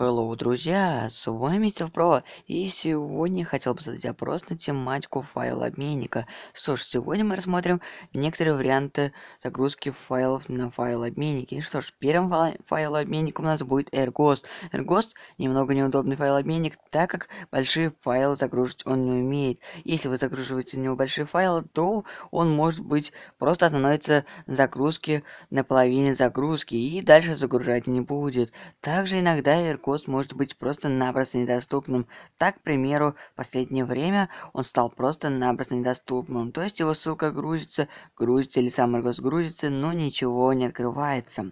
Hello, друзья, с вами Стивпро, и сегодня хотел бы задать опрос на тематику файла обменника. Что ж, сегодня мы рассмотрим некоторые варианты загрузки файлов на файл обменники. что ж, первым файлообменником у нас будет AirGhost. AirGhost немного неудобный файлообменник, так как большие файлы загружить он не умеет. Если вы загружаете у него большие файлы, то он может быть просто остановится загрузки на половине загрузки и дальше загружать не будет. Также иногда AirGhost год может быть просто-напросто недоступным. Так, к примеру, в последнее время он стал просто-напросто недоступным. То есть его ссылка грузится, грузится или сам грузится, но ничего не открывается.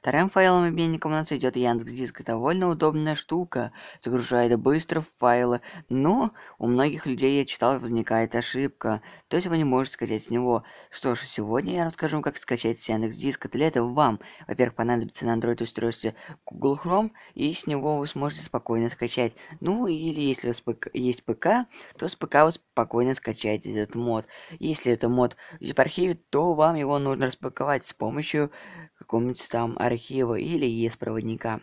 Вторым файлом обменником у нас идет Яндекс Диск. это Довольно удобная штука. Загружает быстро файлы. Но у многих людей, я читал, возникает ошибка. То есть вы не можете скачать с него. Что ж, сегодня я расскажу, как скачать с Яндекс Диска. Для этого вам, во-первых, понадобится на Android устройстве Google Chrome. И с него вы сможете спокойно скачать. Ну, или если у вас есть ПК, то с ПК вы спокойно скачаете этот мод. Если это мод в архиве, то вам его нужно распаковать с помощью какого-нибудь там архива или есть проводника.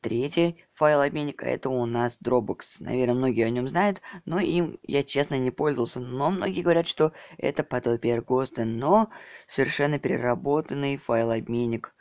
Третий файл обменника это у нас Dropbox. Наверное, многие о нем знают, но им я честно не пользовался. Но многие говорят, что это подобие ГОСТа, но совершенно переработанный файл обменник.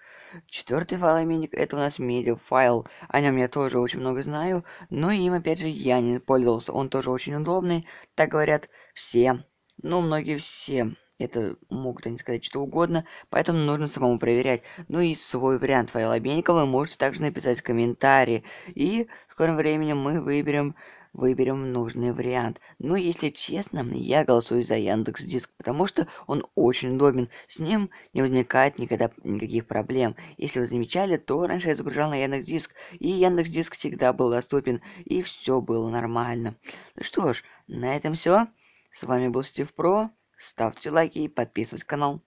Четвертый файл обменник это у нас медиа файл. О нем я тоже очень много знаю, но им опять же я не пользовался. Он тоже очень удобный, так говорят все. Ну, многие все это могут они сказать что угодно, поэтому нужно самому проверять. Ну и свой вариант Ваила вы можете также написать в комментарии. И в скором времени мы выберем выберем нужный вариант. Но ну, если честно, я голосую за Яндекс Диск, потому что он очень удобен. С ним не возникает никогда никаких проблем. Если вы замечали, то раньше я загружал на Яндекс Диск, и Яндекс Диск всегда был доступен, и все было нормально. Ну что ж, на этом все. С вами был Стив Про ставьте лайки и подписывайтесь на канал.